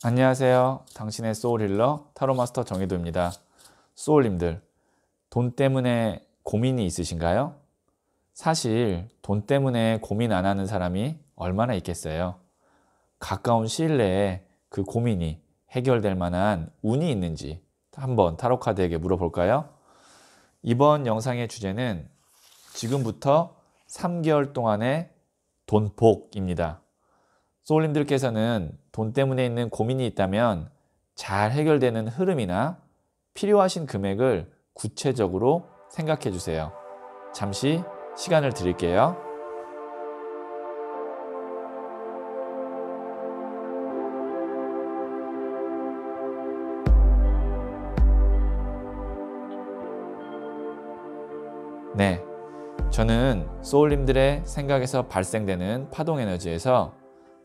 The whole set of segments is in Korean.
안녕하세요. 당신의 소울힐러 타로마스터 정혜도입니다. 소울님들, 돈 때문에 고민이 있으신가요? 사실 돈 때문에 고민 안 하는 사람이 얼마나 있겠어요. 가까운 시일 내에 그 고민이 해결될 만한 운이 있는지 한번 타로카드에게 물어볼까요? 이번 영상의 주제는 지금부터 3개월 동안의 돈복입니다. 소울님들께서는 돈 때문에 있는 고민이 있다면 잘 해결되는 흐름이나 필요하신 금액을 구체적으로 생각해 주세요. 잠시 시간을 드릴게요. 네. 저는 소울님들의 생각에서 발생되는 파동 에너지에서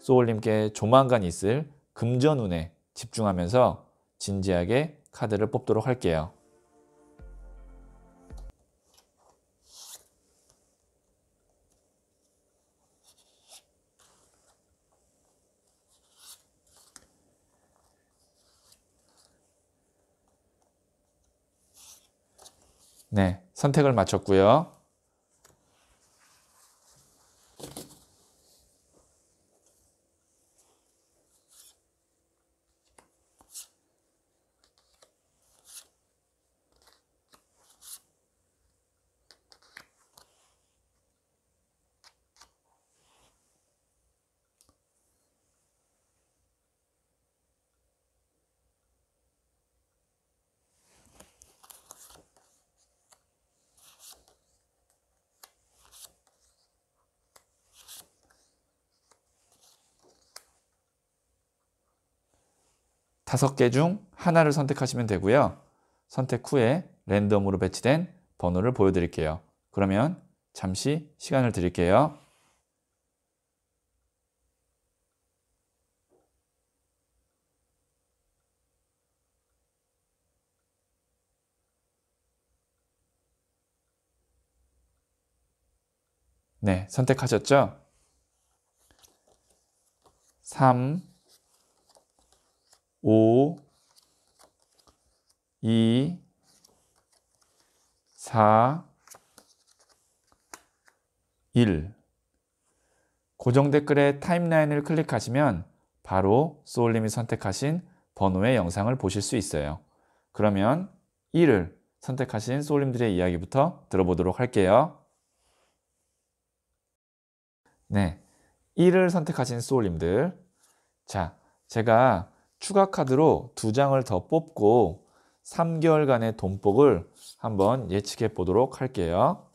소울님께 조만간 있을 금전운에 집중하면서 진지하게 카드를 뽑도록 할게요. 네, 선택을 마쳤고요. 다섯 개 중 하나를 선택하시면 되고요. 선택 후에 랜덤으로 배치된 번호를 보여드릴게요. 그러면 잠시 시간을 드릴게요. 네, 선택하셨죠? 3, 5, 2, 4, 1. 고정 댓글의 타임라인을 클릭하시면 바로 소울님이 선택하신 번호의 영상을 보실 수 있어요. 그러면 1을 선택하신 소울님들의 이야기부터 들어보도록 할게요. 네, 1을 선택하신 소울님들. 자, 제가 추가 카드로 두 장을 더 뽑고 3개월간의 돈복을 한번 예측해 보도록 할게요.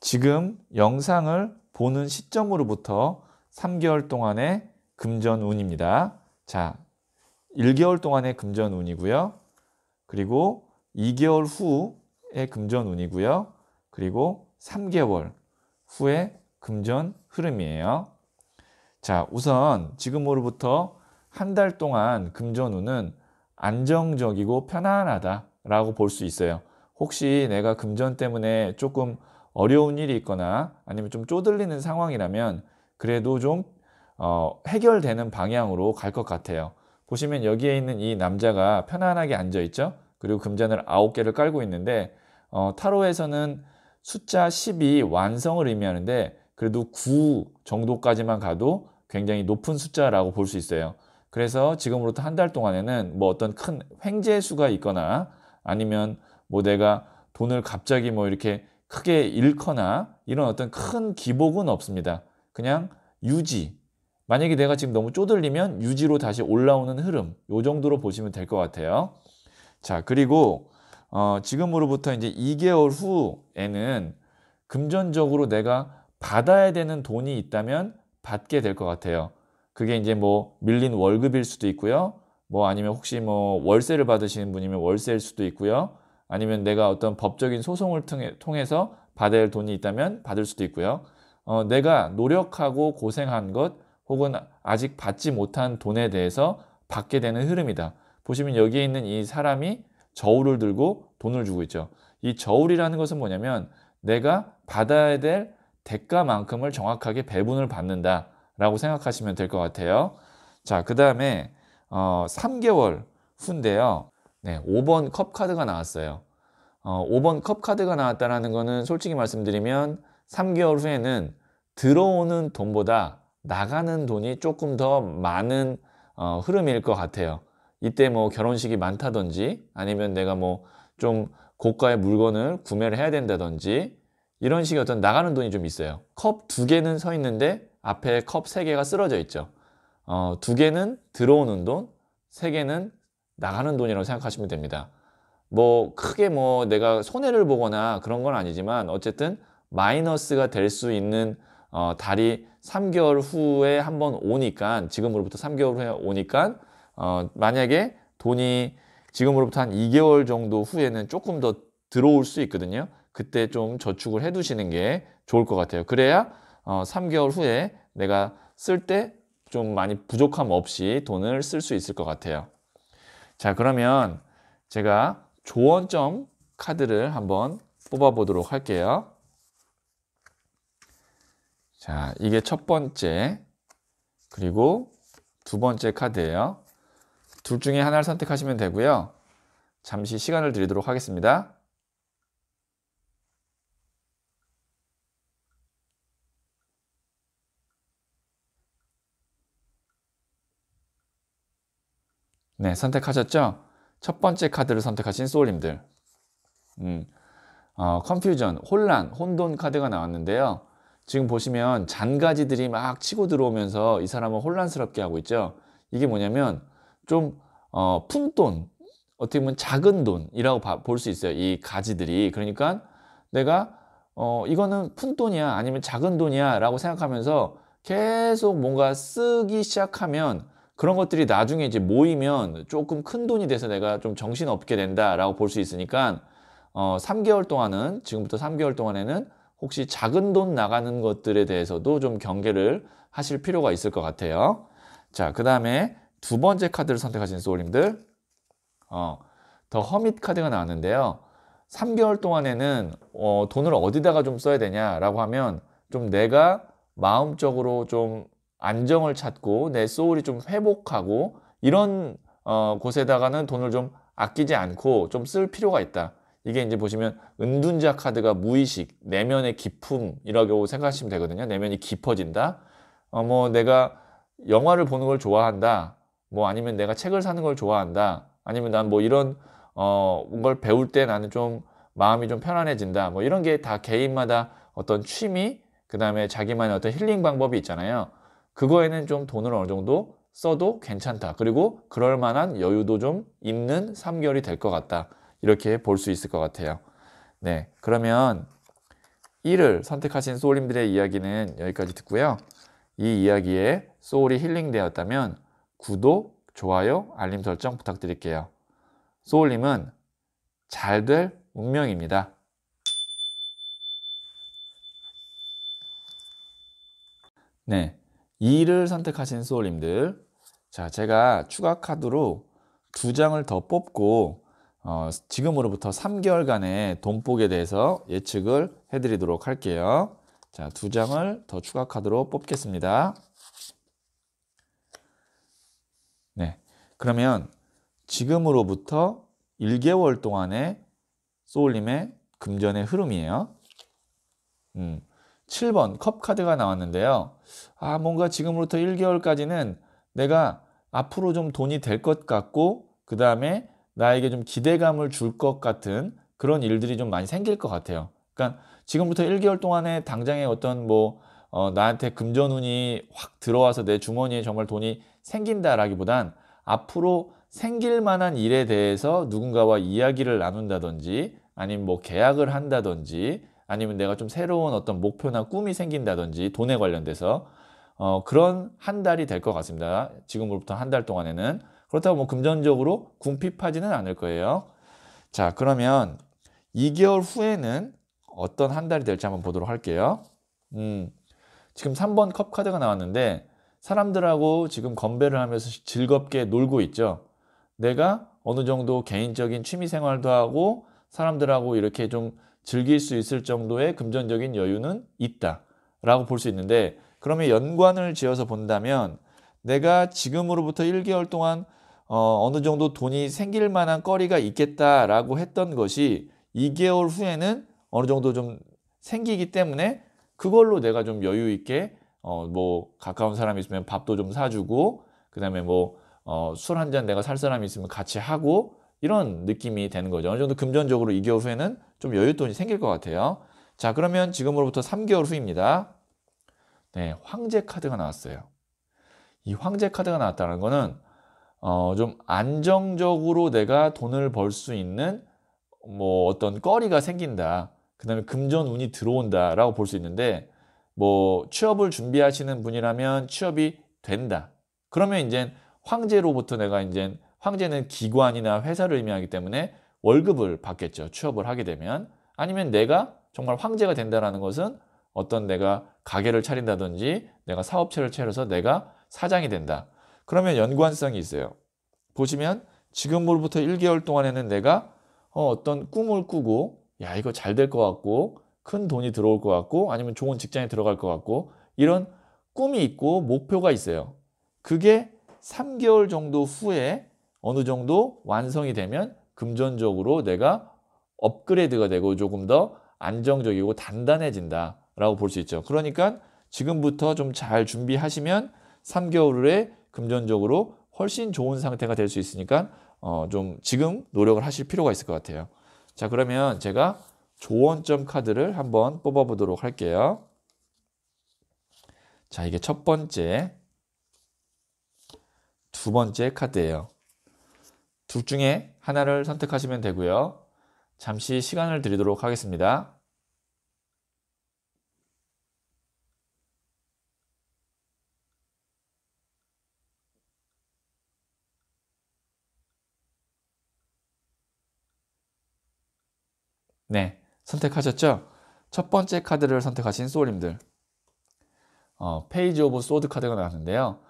지금 영상을 보는 시점으로부터 3개월 동안의 금전운입니다. 자, 1개월 동안의 금전운이고요. 그리고 2개월 후의 금전운이고요. 그리고 3개월 후의 금전 흐름이에요. 자, 우선 지금으로부터 한 달 동안 금전운은 안정적이고 편안하다라고 볼 수 있어요. 혹시 내가 금전 때문에 조금 어려운 일이 있거나 아니면 좀 쪼들리는 상황이라면 그래도 좀 어, 해결되는 방향으로 갈 것 같아요. 보시면 여기에 있는 이 남자가 편안하게 앉아 있죠. 그리고 금전을9 개를 깔고 있는데 어, 타로에서는 숫자 10이 완성을 의미하는데 그래도 9 정도까지만 가도 굉장히 높은 숫자라고 볼 수 있어요. 그래서 지금으로부터 한 달 동안에는 뭐 어떤 큰 횡재수가 있거나 아니면 뭐 내가 돈을 갑자기 뭐 이렇게 크게 잃거나 이런 어떤 큰 기복은 없습니다. 그냥 유지. 만약에 내가 지금 너무 쪼들리면 유지로 다시 올라오는 흐름. 요 정도로 보시면 될 것 같아요. 자, 그리고 어, 지금으로부터 이제 2개월 후에는 금전적으로 내가 받아야 되는 돈이 있다면 받게 될 것 같아요. 그게 이제 뭐 밀린 월급일 수도 있고요. 뭐 아니면 혹시 뭐 월세를 받으시는 분이면 월세일 수도 있고요. 아니면 내가 어떤 법적인 소송을 통해서 받아야 할 돈이 있다면 받을 수도 있고요. 어, 내가 노력하고 고생한 것 혹은 아직 받지 못한 돈에 대해서 받게 되는 흐름이다. 보시면 여기에 있는 이 사람이 저울을 들고 돈을 주고 있죠. 이 저울이라는 것은 뭐냐면 내가 받아야 될 대가만큼을 정확하게 배분을 받는다라고 생각하시면 될 것 같아요. 자, 그 다음에 어, 3개월 후인데요. 네, 5번 컵 카드가 나왔어요. 어, 5번 컵 카드가 나왔다라는 거는 솔직히 말씀드리면 3개월 후에는 들어오는 돈보다 나가는 돈이 조금 더 많은 어, 흐름일 것 같아요. 이때 뭐 결혼식이 많다든지 아니면 내가 뭐 좀 고가의 물건을 구매를 해야 된다든지 이런 식의 어떤 나가는 돈이 좀 있어요. 컵 두 개는 서 있는데 앞에 컵 세 개가 쓰러져 있죠. 어, 두 개는 들어오는 돈, 세 개는 나가는 돈이라고 생각하시면 됩니다. 뭐 크게 뭐 내가 손해를 보거나 그런 건 아니지만 어쨌든 마이너스가 될 수 있는 어, 달이 3개월 후에 한번 오니까 지금으로부터 3개월 후에 오니까 어, 만약에 돈이 지금으로부터 한 2개월 정도 후에는 조금 더 들어올 수 있거든요. 그때 좀 저축을 해두시는 게 좋을 것 같아요. 그래야 어, 3개월 후에 내가 쓸 때 좀 많이 부족함 없이 돈을 쓸 수 있을 것 같아요. 자 그러면 제가 조언점 카드를 한번 뽑아보도록 할게요. 자 이게 첫 번째 그리고 두 번째 카드예요. 둘 중에 하나를 선택하시면 되고요. 잠시 시간을 드리도록 하겠습니다. 네, 선택하셨죠? 첫 번째 카드를 선택하신 소울님들. 음, 어, 컨퓨전, 혼란, 혼돈 카드가 나왔는데요. 지금 보시면 잔가지들이 막 치고 들어오면서 이 사람을 혼란스럽게 하고 있죠. 이게 뭐냐면 좀 어, 푼돈, 어떻게 보면 작은 돈이라고 볼 수 있어요. 이 가지들이. 그러니까 내가 어, 이거는 푼돈이야 아니면 작은 돈이야 라고 생각하면서 계속 뭔가 쓰기 시작하면 그런 것들이 나중에 이제 모이면 조금 큰 돈이 돼서 내가 좀 정신없게 된다라고 볼 수 있으니까 어, 3개월 동안은 지금부터 3개월 동안에는 혹시 작은 돈 나가는 것들에 대해서도 좀 경계를 하실 필요가 있을 것 같아요. 자, 그 다음에 두 번째 카드를 선택하신 소울님들 어, 더 허밋 카드가 나왔는데요. 3개월 동안에는 어, 돈을 어디다가 좀 써야 되냐라고 하면 좀 내가 마음적으로 좀 안정을 찾고 내 소울이 좀 회복하고 이런 어, 곳에다가는 돈을 좀 아끼지 않고 좀 쓸 필요가 있다. 이게 이제 보시면 은둔자 카드가 무의식, 내면의 깊음 이라고 생각하시면 되거든요. 내면이 깊어진다. 어, 뭐 내가 영화를 보는 걸 좋아한다. 뭐 아니면 내가 책을 사는 걸 좋아한다. 아니면 난 뭐 이런 어, 걸 배울 때 나는 좀 마음이 좀 편안해진다. 뭐 이런 게 다 개인마다 어떤 취미, 그 다음에 자기만의 어떤 힐링 방법이 있잖아요. 그거에는 좀 돈을 어느 정도 써도 괜찮다. 그리고 그럴 만한 여유도 좀 있는 3개월이 될 것 같다. 이렇게 볼 수 있을 것 같아요. 네. 그러면 1을 선택하신 소울님들의 이야기는 여기까지 듣고요. 이 이야기에 소울이 힐링되었다면 구독, 좋아요, 알림 설정 부탁드릴게요. 소울님은 잘 될 운명입니다. 네. 2를 선택하신 소울님들. 자, 제가 추가 카드로 두 장을 더 뽑고, 어, 지금으로부터 3개월간의 돈복에 대해서 예측을 해드리도록 할게요. 자, 두 장을 더 추가 카드로 뽑겠습니다. 그러면 지금으로부터 1개월 동안의 소울님의 금전의 흐름이에요. 음, 7번 컵 카드가 나왔는데요. 아 뭔가 지금으로부터 1개월까지는 내가 앞으로 좀 돈이 될 것 같고 그 다음에 나에게 좀 기대감을 줄 것 같은 그런 일들이 좀 많이 생길 것 같아요. 그러니까 지금부터 1개월 동안에 당장에 어떤 뭐 어, 나한테 금전운이 확 들어와서 내 주머니에 정말 돈이 생긴다라기보단 앞으로 생길 만한 일에 대해서 누군가와 이야기를 나눈다든지 아니면 뭐 계약을 한다든지 아니면 내가 좀 새로운 어떤 목표나 꿈이 생긴다든지 돈에 관련돼서 어, 그런 한 달이 될 것 같습니다. 지금부터 으로한달 동안에는 그렇다고 뭐 금전적으로 궁핍하지는 않을 거예요. 자 그러면 2개월 후에는 어떤 한 달이 될지 한번 보도록 할게요. 음, 지금 3번 컵 카드가 나왔는데 사람들하고 지금 건배를 하면서 즐겁게 놀고 있죠. 내가 어느 정도 개인적인 취미 생활도 하고 사람들하고 이렇게 좀 즐길 수 있을 정도의 금전적인 여유는 있다 라고 볼 수 있는데 그러면 연관을 지어서 본다면 내가 지금으로부터 1개월 동안 어, 어느 정도 돈이 생길 만한 거리가 있겠다라고 했던 것이 2개월 후에는 어느 정도 좀 생기기 때문에 그걸로 내가 좀 여유 있게 어, 뭐 가까운 사람이 있으면 밥도 좀 사주고 그다음에 뭐 어, 술한 잔 내가 살 사람이 있으면 같이 하고 이런 느낌이 되는 거죠. 어느 정도 금전적으로 2개월 후에는 좀 여윳돈이 생길 것 같아요. 자, 그러면 지금으로부터 3개월 후입니다. 네, 황제 카드가 나왔어요. 이 황제 카드가 나왔다는 거는 어, 좀 안정적으로 내가 돈을 벌 수 있는 뭐 어떤 거리가 생긴다. 그 다음에 금전운이 들어온다라고 볼 수 있는데 뭐 취업을 준비하시는 분이라면 취업이 된다. 그러면 이제 황제로부터 내가 이제 황제는 기관이나 회사를 의미하기 때문에 월급을 받겠죠. 취업을 하게 되면 아니면 내가 정말 황제가 된다라는 것은 어떤 내가 가게를 차린다든지 내가 사업체를 차려서 내가 사장이 된다. 그러면 연관성이 있어요. 보시면 지금으로부터 1개월 동안에는 내가 어, 어떤 꿈을 꾸고 야 이거 잘 될 것 같고 큰 돈이 들어올 것 같고 아니면 좋은 직장에 들어갈 것 같고 이런 꿈이 있고 목표가 있어요. 그게 3개월 정도 후에 어느 정도 완성이 되면 금전적으로 내가 업그레이드가 되고 조금 더 안정적이고 단단해진다라고 볼 수 있죠. 그러니까 지금부터 좀 잘 준비하시면 3개월 후에 금전적으로 훨씬 좋은 상태가 될 수 있으니까 어, 좀 지금 노력을 하실 필요가 있을 것 같아요. 자, 그러면 제가 조언점 카드를 한번 뽑아보도록 할게요. 자, 이게 첫 번째, 두 번째 카드예요. 둘 중에 하나를 선택하시면 되고요. 잠시 시간을 드리도록 하겠습니다. 네. 선택하셨죠? 첫 번째 카드를 선택하신 소울님들 어, 페이지 오브 소드 카드가 나왔는데요.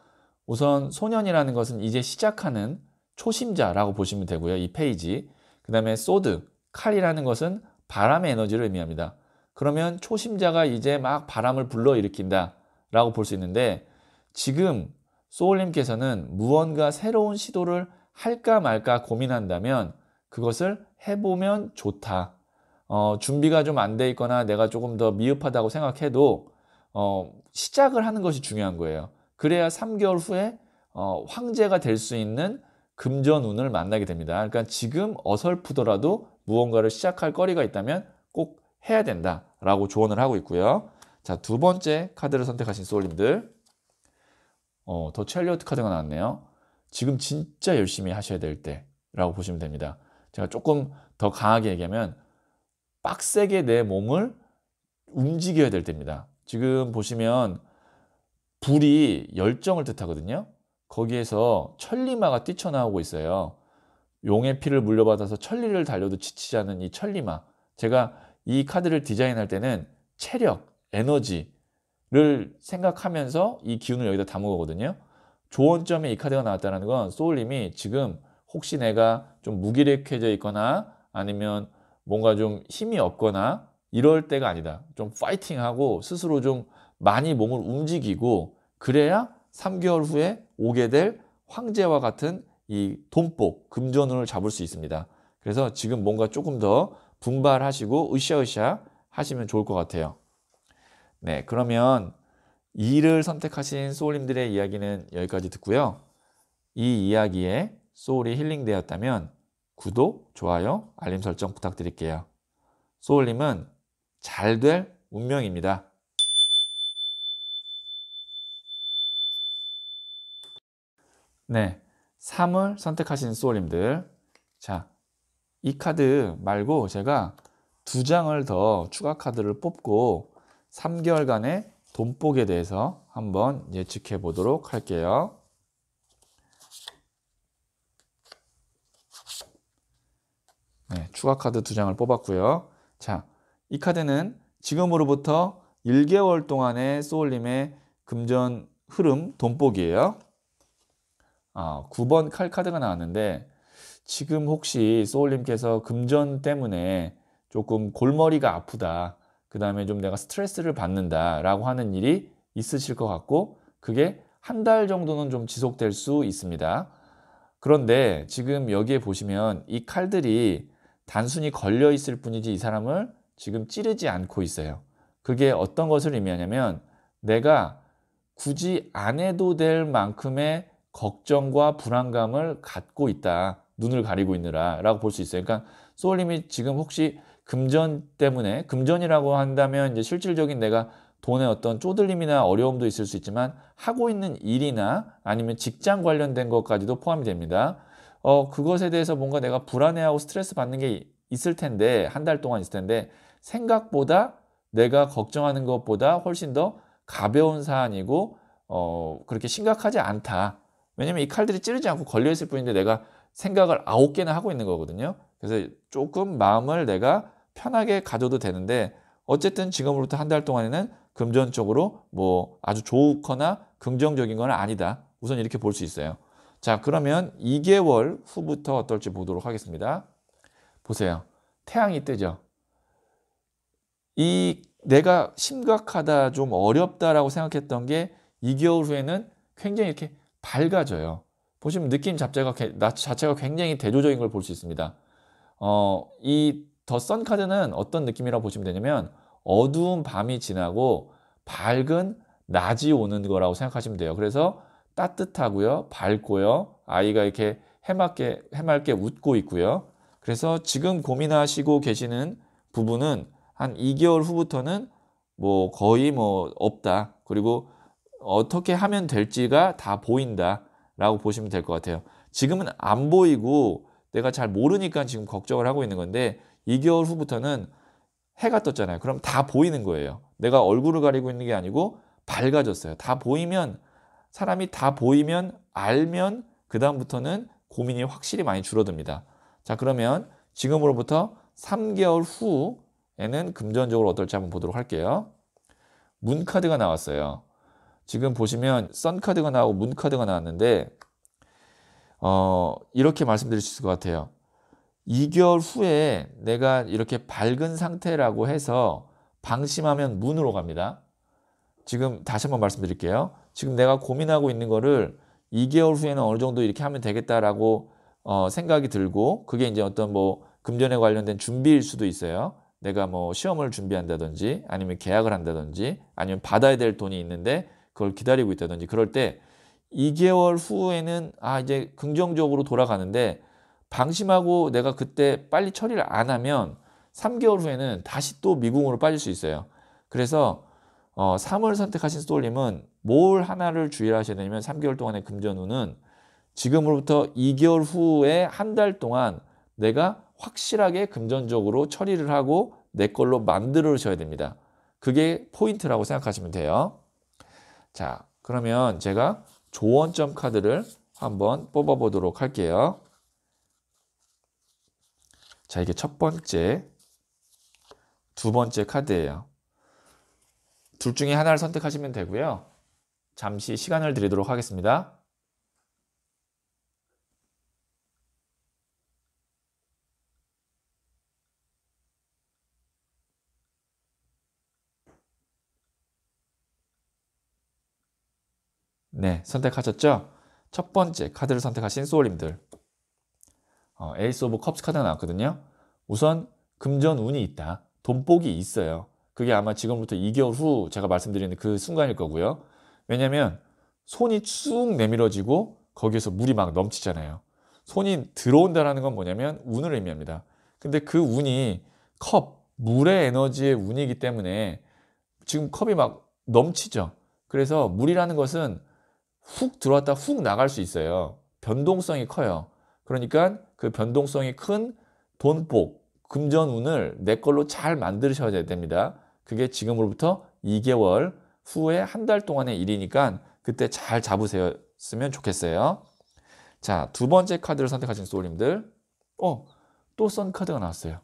우선 소년이라는 것은 이제 시작하는 초심자라고 보시면 되고요. 이 페이지. 그 다음에 소드, 칼이라는 것은 바람의 에너지를 의미합니다. 그러면 초심자가 이제 막 바람을 불러일으킨다 라고 볼 수 있는데 지금 소울님께서는 무언가 새로운 시도를 할까 말까 고민한다면 그것을 해보면 좋다 어, 준비가 좀 안 돼 있거나 내가 조금 더 미흡하다고 생각해도 어, 시작을 하는 것이 중요한 거예요. 그래야 3개월 후에 어, 황제가 될 수 있는 금전운을 만나게 됩니다. 그러니까 지금 어설프더라도 무언가를 시작할 거리가 있다면 꼭 해야 된다라고 조언을 하고 있고요. 자, 두 번째 카드를 선택하신 소울님들. 어, 더챌리어트 카드가 나왔네요. 지금 진짜 열심히 하셔야 될 때라고 보시면 됩니다. 제가 조금 더 강하게 얘기하면 빡세게 내 몸을 움직여야 될 때입니다. 지금 보시면 불이 열정을 뜻하거든요. 거기에서 천리마가 뛰쳐나오고 있어요. 용의 피를 물려받아서 천리를 달려도 지치지 않는이 천리마. 제가 이 카드를 디자인할 때는 체력, 에너지를 생각하면서 이 기운을 여기다 담그거든요. 조언점에 이 카드가 나왔다는 건 소울님이 지금 혹시 내가 좀 무기력해져 있거나 아니면 뭔가 좀 힘이 없거나 이럴 때가 아니다. 좀 파이팅하고 스스로 좀 많이 몸을 움직이고 그래야 3개월 후에 오게 될 황제와 같은 이 돈복, 금전운을 잡을 수 있습니다. 그래서 지금 뭔가 조금 더 분발하시고 으쌰으쌰 하시면 좋을 것 같아요. 네, 그러면 2를 선택하신 소울님들의 이야기는 여기까지 듣고요. 이 이야기에 소울이 힐링되었다면 구독, 좋아요, 알림 설정 부탁드릴게요. 소울님은 잘 될 운명입니다. 네. 3을 선택하신 소울님들. 자, 이 카드 말고 제가 두 장을 더 추가 카드를 뽑고 3개월간의 돈복에 대해서 한번 예측해 보도록 할게요. 추가 카드 두 장을 뽑았고요. 자, 이 카드는 지금으로부터 1개월 동안의 소울님의 금전 흐름 돈복이에요. 아, 9번 칼 카드가 나왔는데 지금 혹시 소울님께서 금전 때문에 조금 골머리가 아프다. 그 다음에 좀 내가 스트레스를 받는다 라고 하는 일이 있으실 것 같고 그게 한 달 정도는 좀 지속될 수 있습니다. 그런데 지금 여기에 보시면 이 칼들이 단순히 걸려 있을 뿐이지 이 사람을 지금 찌르지 않고 있어요. 그게 어떤 것을 의미하냐면 내가 굳이 안 해도 될 만큼의 걱정과 불안감을 갖고 있다. 눈을 가리고 있느라 라고 볼 수 있어요. 그러니까 소울님이 지금 혹시 금전 때문에 금전이라고 한다면 이제 실질적인 내가 돈의 어떤 쪼들림이나 어려움도 있을 수 있지만 하고 있는 일이나 아니면 직장 관련된 것까지도 포함이 됩니다. 어, 그것에 대해서 뭔가 내가 불안해하고 스트레스 받는 게 있을 텐데, 한 달 동안 있을 텐데, 생각보다 내가 걱정하는 것보다 훨씬 더 가벼운 사안이고, 어, 그렇게 심각하지 않다. 왜냐면 이 칼들이 찌르지 않고 걸려있을 뿐인데 내가 생각을 아홉 개나 하고 있는 거거든요. 그래서 조금 마음을 내가 편하게 가져도 되는데, 어쨌든 지금으로부터 한 달 동안에는 금전적으로 뭐 아주 좋거나 긍정적인 건 아니다. 우선 이렇게 볼 수 있어요. 자, 그러면 2개월 후부터 어떨지 보도록 하겠습니다. 보세요. 태양이 뜨죠. 이 내가 심각하다, 좀 어렵다라고 생각했던 게 2개월 후에는 굉장히 이렇게 밝아져요. 보시면 느낌 자체가, 자체가 굉장히 대조적인 걸 볼 수 있습니다. 어, 이 더 선 카드는 어떤 느낌이라고 보시면 되냐면 어두운 밤이 지나고 밝은 낮이 오는 거라고 생각하시면 돼요. 그래서 따뜻하고요, 밝고요, 아이가 이렇게 해맑게, 해맑게 웃고 있고요. 그래서 지금 고민하시고 계시는 부분은 한 2개월 후부터는 뭐 거의 뭐 없다. 그리고 어떻게 하면 될지가 다 보인다. 라고 보시면 될 것 같아요. 지금은 안 보이고 내가 잘 모르니까 지금 걱정을 하고 있는 건데 2개월 후부터는 해가 떴잖아요. 그럼 다 보이는 거예요. 내가 얼굴을 가리고 있는 게 아니고 밝아졌어요. 다 보이면 사람이 다 보이면 알면 그 다음부터는 고민이 확실히 많이 줄어듭니다. 자 그러면 지금으로부터 3개월 후에는 금전적으로 어떨지 한번 보도록 할게요. 문카드가 나왔어요. 지금 보시면 썬카드가 나오고 문카드가 나왔는데 어, 이렇게 말씀드릴 수 있을 것 같아요. 2개월 후에 내가 이렇게 밝은 상태라고 해서 방심하면 문으로 갑니다. 지금 다시 한번 말씀드릴게요. 지금 내가 고민하고 있는 거를 2개월 후에는 어느 정도 이렇게 하면 되겠다라고 어, 생각이 들고 그게 이제 어떤 뭐 금전에 관련된 준비일 수도 있어요. 내가 뭐 시험을 준비한다든지 아니면 계약을 한다든지 아니면 받아야 될 돈이 있는데 그걸 기다리고 있다든지 그럴 때 2개월 후에는 아 이제 긍정적으로 돌아가는데 방심하고 내가 그때 빨리 처리를 안 하면 3개월 후에는 다시 또 미궁으로 빠질 수 있어요. 그래서 어, 3을 선택하신 스톨님은 뭘 하나를 주의 하셔야 되냐면 3개월 동안의 금전운은 지금으로부터 2개월 후에 한 달 동안 내가 확실하게 금전적으로 처리를 하고 내 걸로 만들어 셔야 됩니다. 그게 포인트라고 생각하시면 돼요. 자, 그러면 제가 조언점 카드를 한번 뽑아보도록 할게요. 자, 이게 첫 번째, 두 번째 카드예요. 둘 중에 하나를 선택하시면 되고요. 잠시 시간을 드리도록 하겠습니다. 네, 선택하셨죠? 첫 번째 카드를 선택하신 소울님들 어, 에이스 오브 컵스 카드가 나왔거든요. 우선 금전 운이 있다. 돈복이 있어요. 그게 아마 지금부터 2개월 후 제가 말씀드리는 그 순간일 거고요. 왜냐면 하 손이 쭉 내밀어지고 거기에서 물이 막 넘치잖아요. 손이 들어온다라는 건 뭐냐면 운을 의미합니다. 근데 그 운이 컵, 물의 에너지의 운이기 때문에 지금 컵이 막 넘치죠. 그래서 물이라는 것은 훅 들어왔다 훅 나갈 수 있어요. 변동성이 커요. 그러니까 그 변동성이 큰 돈복, 금전운을 내 걸로 잘 만드셔야 됩니다. 그게 지금으로부터 2개월 후에 한 달 동안의 일이니까 그때 잘 잡으셨으면 좋겠어요. 자, 두 번째 카드를 선택하신 소울님들. 어, 또썬 카드가 나왔어요.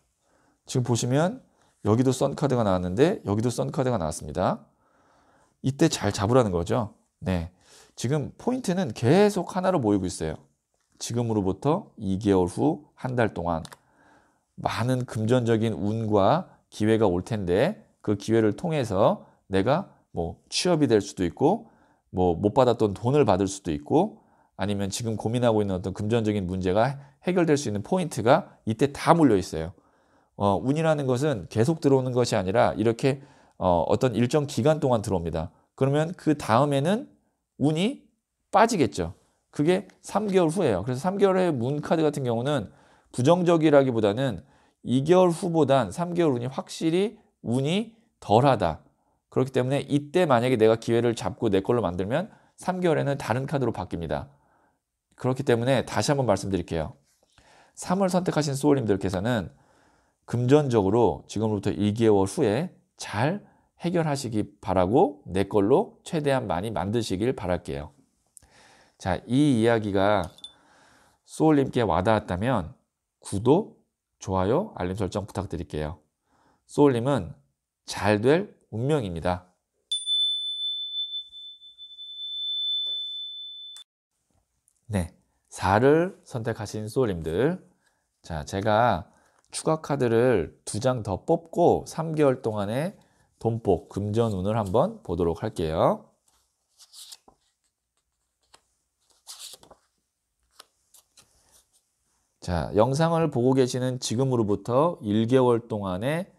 지금 보시면 여기도 썬 카드가 나왔는데 여기도 썬 카드가 나왔습니다. 이때 잘 잡으라는 거죠. 네. 지금 포인트는 계속 하나로 모이고 있어요. 지금으로부터 2개월 후 한 달 동안 많은 금전적인 운과 기회가 올 텐데 그 기회를 통해서 내가 뭐 취업이 될 수도 있고 뭐 못 받았던 돈을 받을 수도 있고 아니면 지금 고민하고 있는 어떤 금전적인 문제가 해결될 수 있는 포인트가 이때 다 몰려 있어요. 어, 운이라는 것은 계속 들어오는 것이 아니라 이렇게 어, 어떤 일정 기간 동안 들어옵니다. 그러면 그 다음에는 운이 빠지겠죠. 그게 3개월 후예요. 그래서 3개월 후에 문 카드 같은 경우는 부정적이라기보다는 2개월 후보단 3개월 운이 확실히 운이 덜하다. 그렇기 때문에 이때 만약에 내가 기회를 잡고 내 걸로 만들면 3개월에는 다른 카드로 바뀝니다. 그렇기 때문에 다시 한번 말씀드릴게요. 3월 선택하신 소울님들께서는 금전적으로 지금부터 2개월 후에 잘 해결하시기 바라고 내 걸로 최대한 많이 만드시길 바랄게요. 자, 이 이야기가 소울님께 와닿았다면 구독, 좋아요, 알림 설정 부탁드릴게요. 소울님은 잘 될 운명입니다. 네. 4를 선택하신 소울들 자, 제가 추가 카드를 두 장 더 뽑고 3개월 동안의 돈복 금전운을 한번 보도록 할게요. 자, 영상을 보고 계시는 지금으로부터 1개월 동안의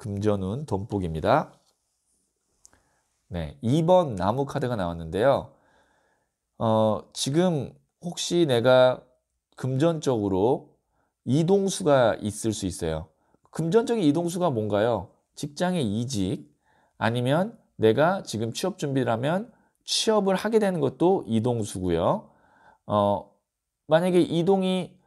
금전운 돈복입니다. 네, 2번 나무 카드가 나왔는데요. 어, 지금 혹시 내가 금전적으로 이동수가 있을 수 있어요. 금전적인 이동수가 뭔가요? 직장의 이직 아니면 내가 지금 취업 준비를 하면 취업을 하게 되는 것도 이동수고요. 어, 만약에 이동이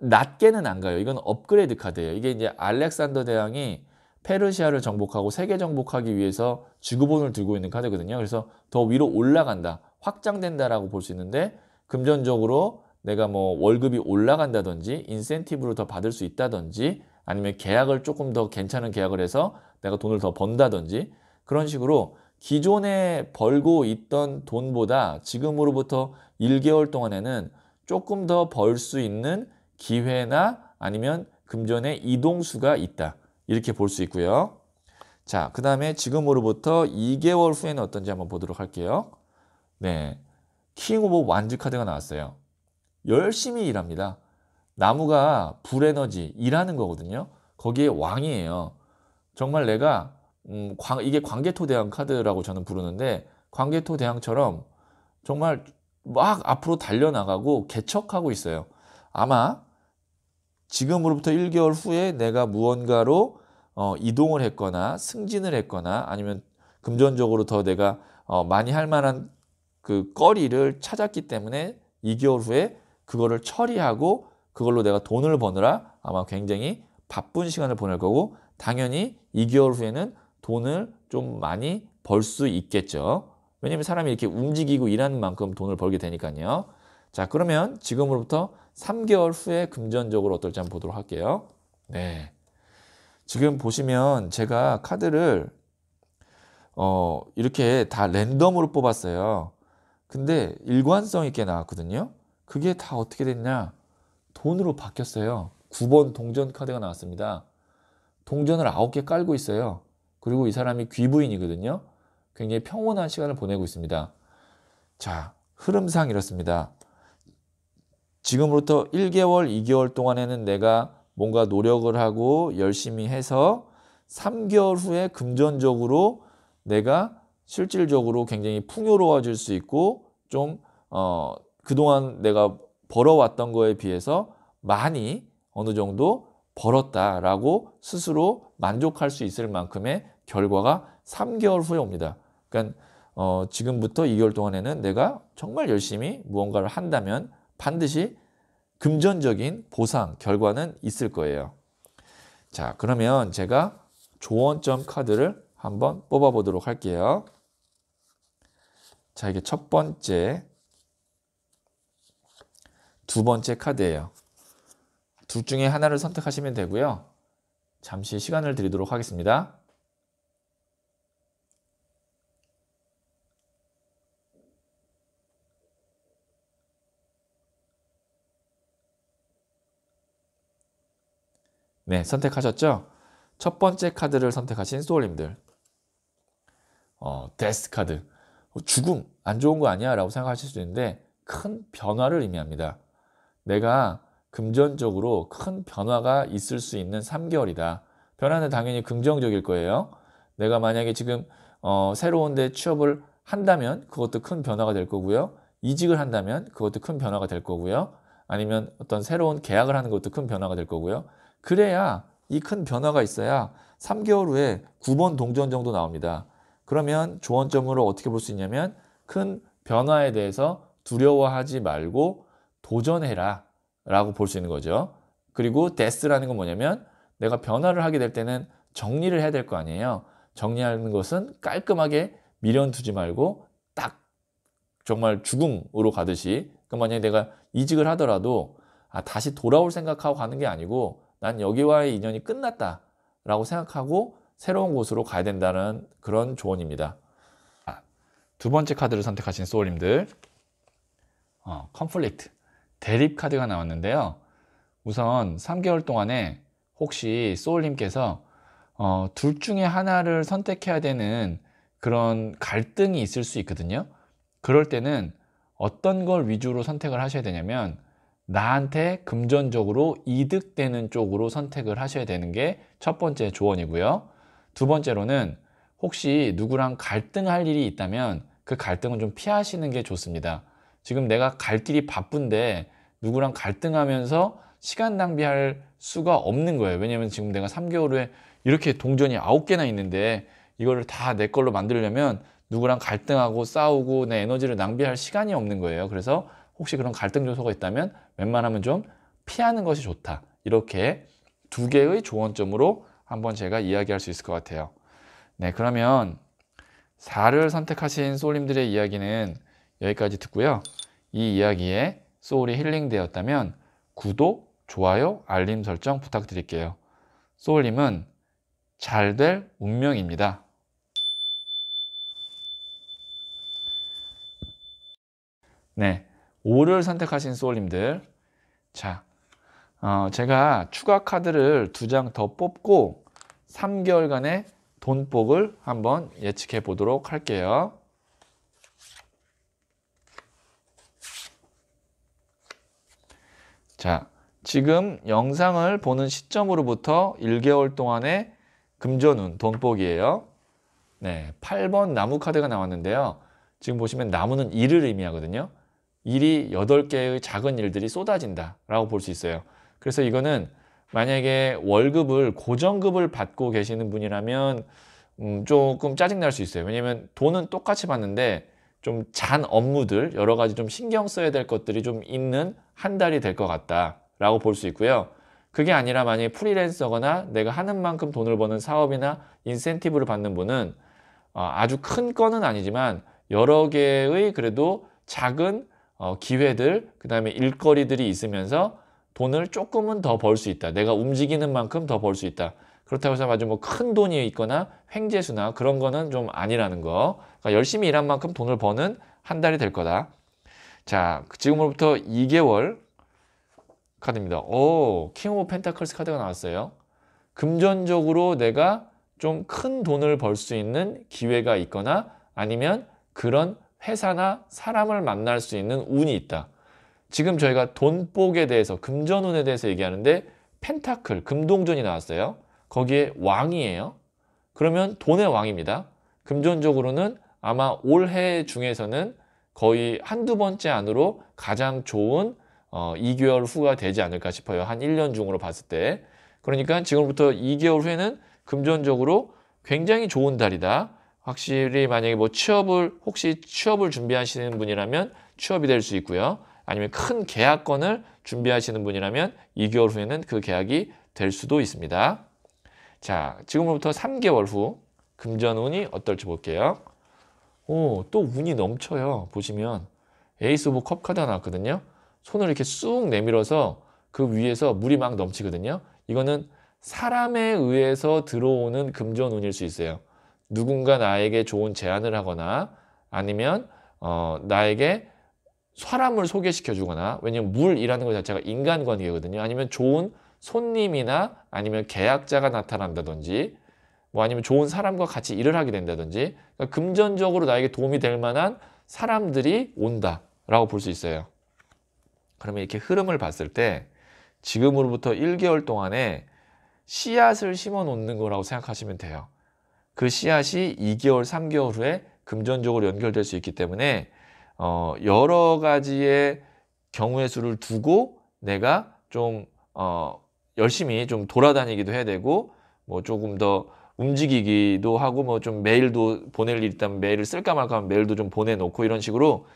낮게는 안 가요. 이건 업그레이드 카드예요. 이게 이제 알렉산더 대왕이 페르시아를 정복하고 세계 정복하기 위해서 지구본을 들고 있는 카드거든요. 그래서 더 위로 올라간다, 확장된다라고 볼 수 있는데 금전적으로 내가 뭐 월급이 올라간다든지 인센티브를 더 받을 수 있다든지 아니면 계약을 조금 더 괜찮은 계약을 해서 내가 돈을 더 번다든지 그런 식으로 기존에 벌고 있던 돈보다 지금으로부터 1개월 동안에는 조금 더 벌 수 있는 기회나 아니면 금전의 이동수가 있다. 이렇게 볼 수 있고요. 자, 그 다음에 지금으로부터 2개월 후에는 어떤지 한번 보도록 할게요. 네, 킹 오브 완즈 카드가 나왔어요. 열심히 일합니다. 나무가 불에너지, 일하는 거거든요. 거기에 왕이에요. 정말 내가 음, 광, 이게 광개토 대왕 카드라고 저는 부르는데 광개토 대왕처럼 정말 막 앞으로 달려나가고 개척하고 있어요. 아마 지금으로부터 1개월 후에 내가 무언가로 어, 이동을 했거나 승진을 했거나 아니면 금전적으로 더 내가 어, 많이 할 만한 그 거리를 찾았기 때문에 2개월 후에 그거를 처리하고 그걸로 내가 돈을 버느라 아마 굉장히 바쁜 시간을 보낼 거고 당연히 2개월 후에는 돈을 좀 많이 벌 수 있겠죠. 왜냐면 하 사람이 이렇게 움직이고 일하는 만큼 돈을 벌게 되니까요. 자, 그러면 지금으로부터 3개월 후에 금전적으로 어떨지 한번 보도록 할게요. 네. 지금 보시면 제가 카드를 어, 이렇게 다 랜덤으로 뽑았어요. 근데 일관성 있게 나왔거든요. 그게 다 어떻게 됐냐? 돈으로 바뀌었어요. 9번 동전 카드가 나왔습니다. 동전을 9개 깔고 있어요. 그리고 이 사람이 귀부인이거든요. 굉장히 평온한 시간을 보내고 있습니다. 자, 흐름상 이렇습니다. 지금부터 1개월, 2개월 동안에는 내가 뭔가 노력을 하고 열심히 해서 3개월 후에 금전적으로 내가 실질적으로 굉장히 풍요로워질 수 있고 좀 어, 그동안 내가 벌어왔던 거에 비해서 많이 어느 정도 벌었다라고 스스로 만족할 수 있을 만큼의 결과가 3개월 후에 옵니다. 그러니까 어, 지금부터 2개월 동안에는 내가 정말 열심히 무언가를 한다면 반드시 금전적인 보상 결과는 있을 거예요. 자, 그러면 제가 조언점 카드를 한번 뽑아 보도록 할게요. 자, 이게 첫 번째 두 번째 카드예요. 둘 중에 하나를 선택하시면 되고요. 잠시 시간을 드리도록 하겠습니다. 네, 선택하셨죠? 첫 번째 카드를 선택하신 소울님들. 어, 데스 카드. 뭐 죽음, 안 좋은 거 아니야? 라고 생각하실 수 있는데 큰 변화를 의미합니다. 내가 금전적으로 큰 변화가 있을 수 있는 3개월이다. 변화는 당연히 긍정적일 거예요. 내가 만약에 지금 어, 새로운 데 취업을 한다면 그것도 큰 변화가 될 거고요. 이직을 한다면 그것도 큰 변화가 될 거고요. 아니면 어떤 새로운 계약을 하는 것도 큰 변화가 될 거고요. 그래야 이 큰 변화가 있어야 3개월 후에 9번 동전 정도 나옵니다. 그러면 조언점으로 어떻게 볼 수 있냐면 큰 변화에 대해서 두려워하지 말고 도전해라 라고 볼 수 있는 거죠. 그리고 데스라는 건 뭐냐면 내가 변화를 하게 될 때는 정리를 해야 될 거 아니에요. 정리하는 것은 깔끔하게 미련 두지 말고 딱 정말 죽음으로 가듯이 그 만약에 내가 이직을 하더라도 아, 다시 돌아올 생각하고 가는 게 아니고 난 여기와의 인연이 끝났다 라고 생각하고 새로운 곳으로 가야 된다는 그런 조언입니다. 아, 두 번째 카드를 선택하신 소울님들 어, 컨플릭트 대립 카드가 나왔는데요. 우선 3개월 동안에 혹시 소울님께서 어, 둘 중에 하나를 선택해야 되는 그런 갈등이 있을 수 있거든요. 그럴 때는 어떤 걸 위주로 선택을 하셔야 되냐면 나한테 금전적으로 이득되는 쪽으로 선택을 하셔야 되는 게 첫 번째 조언이고요. 두 번째로는 혹시 누구랑 갈등할 일이 있다면 그 갈등은 좀 피하시는 게 좋습니다. 지금 내가 갈 길이 바쁜데 누구랑 갈등하면서 시간 낭비할 수가 없는 거예요. 왜냐면 지금 내가 3개월 후에 이렇게 동전이 9개나 있는데 이거를 다 내 걸로 만들려면 누구랑 갈등하고 싸우고 내 에너지를 낭비할 시간이 없는 거예요. 그래서 혹시 그런 갈등 요소가 있다면 웬만하면 좀 피하는 것이 좋다. 이렇게 두 개의 조언점으로 한번 제가 이야기할 수 있을 것 같아요. 네, 그러면 4를 선택하신 소울님들의 이야기는 여기까지 듣고요. 이 이야기에 소울이 힐링되었다면 구독, 좋아요, 알림 설정 부탁드릴게요. 소울님은 잘 될 운명입니다. 네, 5를 선택하신 소울님들 자 어, 제가 추가 카드를 두 장 더 뽑고 3개월간의 돈복을 한번 예측해 보도록 할게요 자 지금 영상을 보는 시점으로부터 1개월 동안의 금전운 돈복이에요 네, 8번 나무 카드가 나왔는데요 지금 보시면 나무는 1을 의미하거든요 일이 8개의 작은 일들이 쏟아진다 라고 볼 수 있어요. 그래서 이거는 만약에 월급을 고정급을 받고 계시는 분이라면 음, 조금 짜증날 수 있어요. 왜냐면 돈은 똑같이 받는데 좀 잔 업무들 여러 가지 좀 신경 써야 될 것들이 좀 있는 한 달이 될 것 같다 라고 볼 수 있고요. 그게 아니라 만약에 프리랜서거나 내가 하는 만큼 돈을 버는 사업이나 인센티브를 받는 분은 어, 아주 큰 건은 아니지만 여러 개의 그래도 작은 어, 기회들, 그 다음에 일거리들이 있으면서 돈을 조금은 더 벌 수 있다. 내가 움직이는 만큼 더 벌 수 있다. 그렇다고 해서 아주 뭐 큰 돈이 있거나 횡재수나 그런 거는 좀 아니라는 거. 그러니까 열심히 일한 만큼 돈을 버는 한 달이 될 거다. 자, 지금으로부터 2개월 카드입니다. 오, 킹 오브 펜타클스 카드가 나왔어요. 금전적으로 내가 좀 큰 돈을 벌 수 있는 기회가 있거나 아니면 그런 회사나 사람을 만날 수 있는 운이 있다. 지금 저희가 돈복에 대해서 금전운에 대해서 얘기하는데 펜타클, 금동전이 나왔어요. 거기에 왕이에요. 그러면 돈의 왕입니다. 금전적으로는 아마 올해 중에서는 거의 한 두 번째 안으로 가장 좋은 어, 2개월 후가 되지 않을까 싶어요. 한 1년 중으로 봤을 때. 그러니까 지금부터 2개월 후에는 금전적으로 굉장히 좋은 달이다. 확실히 만약에 뭐 취업을 혹시 취업을 준비하시는 분이라면 취업이 될 수 있고요. 아니면 큰 계약권을 준비하시는 분이라면 2개월 후에는 그 계약이 될 수도 있습니다. 자, 지금부터 3개월 후 금전운이 어떨지 볼게요. 오, 또 운이 넘쳐요. 보시면 에이스 오브 컵 카드 나왔거든요. 손을 이렇게 쑥 내밀어서 그 위에서 물이 막 넘치거든요. 이거는 사람에 의해서 들어오는 금전운일 수 있어요. 누군가 나에게 좋은 제안을 하거나 아니면 어, 나에게 사람을 소개시켜 주거나 왜냐면 물이라는 것 자체가 인간관계거든요. 아니면 좋은 손님이나 아니면 계약자가 나타난다든지 뭐 아니면 좋은 사람과 같이 일을 하게 된다든지 그러니까 금전적으로 나에게 도움이 될 만한 사람들이 온다라고 볼 수 있어요. 그러면 이렇게 흐름을 봤을 때 지금으로부터 1개월 동안에 씨앗을 심어 놓는 거라고 생각하시면 돼요. 그 씨앗이 2개월, 3개월 후에 금전적으로 연결될 수 있기 때문에 어, 여러 가지의 경우의 수를 두고 내가 좀 어, 열심히 좀 돌아다니기도 해야 되고 뭐 조금 더 움직이기도 하고 뭐 좀 메일도 보낼 일 있다면 메일을 쓸까 말까 하면 메일도 좀 보내놓고 이런 식으로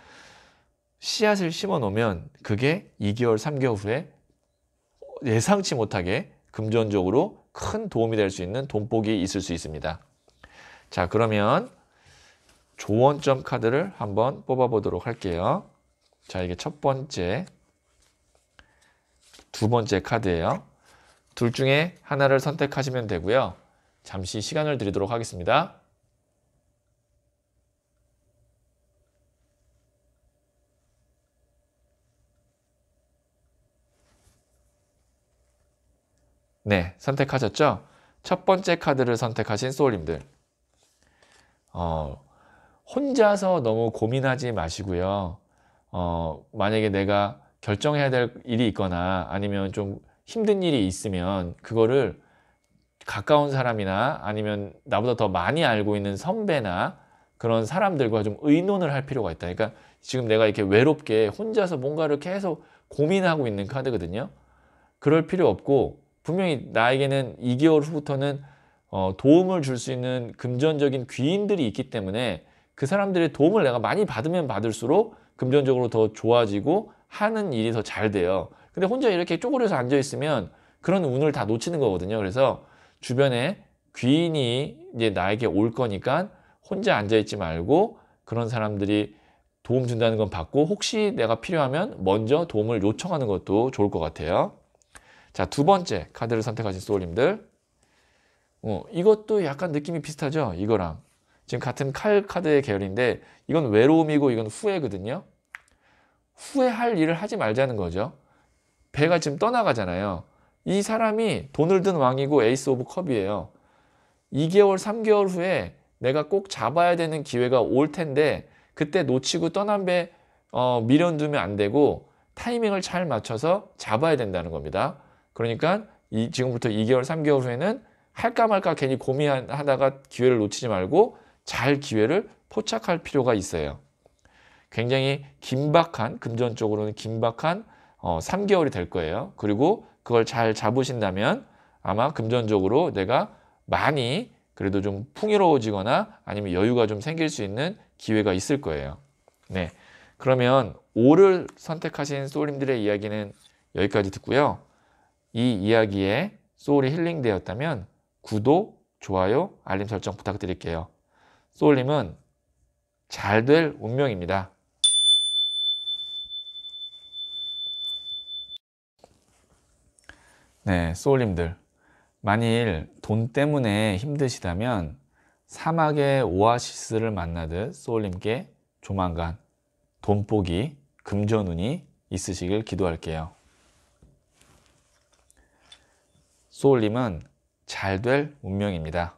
씨앗을 심어 놓으면 그게 2개월, 3개월 후에 예상치 못하게 금전적으로 큰 도움이 될 수 있는 돈복이 있을 수 있습니다. 자, 그러면 조언점 카드를 한번 뽑아보도록 할게요. 자, 이게 첫 번째, 두 번째 카드예요. 둘 중에 하나를 선택하시면 되고요. 잠시 시간을 드리도록 하겠습니다. 네, 선택하셨죠? 첫 번째 카드를 선택하신 소울님들. 어, 혼자서 너무 고민하지 마시고요. 어, 만약에 내가 결정해야 될 일이 있거나 아니면 좀 힘든 일이 있으면 그거를 가까운 사람이나 아니면 나보다 더 많이 알고 있는 선배나 그런 사람들과 좀 의논을 할 필요가 있다. 그러니까 지금 내가 이렇게 외롭게 혼자서 뭔가를 계속 고민하고 있는 카드거든요. 그럴 필요 없고 분명히 나에게는 2개월 후부터는 어, 도움을 줄 수 있는 금전적인 귀인들이 있기 때문에 그 사람들의 도움을 내가 많이 받으면 받을수록 금전적으로 더 좋아지고 하는 일이 더 잘 돼요. 근데 혼자 이렇게 쪼그려서 앉아 있으면 그런 운을 다 놓치는 거거든요. 그래서 주변에 귀인이 이제 나에게 올 거니까 혼자 앉아 있지 말고 그런 사람들이 도움 준다는 건 받고 혹시 내가 필요하면 먼저 도움을 요청하는 것도 좋을 것 같아요. 자, 두 번째 카드를 선택하신 소울님들. 어, 이것도 약간 느낌이 비슷하죠? 이거랑. 지금 같은 칼 카드의 계열인데 이건 외로움이고 이건 후회거든요. 후회할 일을 하지 말자는 거죠. 배가 지금 떠나가잖아요. 이 사람이 돈을 든 왕이고 에이스 오브 컵이에요. 2개월, 3개월 후에 내가 꼭 잡아야 되는 기회가 올 텐데 그때 놓치고 떠난 배 어, 미련두면 안 되고 타이밍을 잘 맞춰서 잡아야 된다는 겁니다. 그러니까 이, 지금부터 2개월, 3개월 후에는 할까 말까 괜히 고민하다가 기회를 놓치지 말고 잘 기회를 포착할 필요가 있어요. 굉장히 긴박한 금전적으로는 긴박한 어, 3개월이 될 거예요. 그리고 그걸 잘 잡으신다면 아마 금전적으로 내가 많이 그래도 좀 풍요로워지거나 아니면 여유가 좀 생길 수 있는 기회가 있을 거예요. 네. 그러면 5를 선택하신 소울님들의 이야기는 여기까지 듣고요. 이 이야기에 소울이 힐링되었다면 구독, 좋아요, 알림 설정 부탁드릴게요. 소울님은 잘 될 운명입니다. 네, 소울님들. 만일 돈 때문에 힘드시다면 사막의 오아시스를 만나듯 소울님께 조만간 돈복이, 금전운이 있으시길 기도할게요. 소울님은 잘될 운명입니다.